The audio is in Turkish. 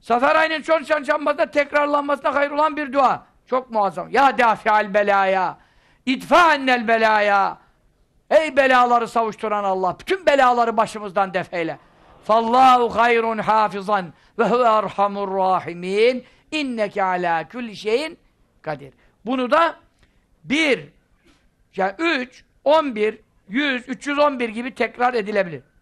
Safar ayının çok çarşambasında tekrarlanmasına hayır olan bir dua. Çok muazzam. Ya dafi'al belaya. İtfa ennel belaya. Ey belaları savuşturan Allah. Bütün belaları başımızdan defeyle. Fallahu hayrun hafizan ve huve erhamur rahimin. İnneke ala kulli şeyin kadir. Bunu da bir, yani üç, on bir, yüz, üç yüz on bir gibi tekrar edilebilir.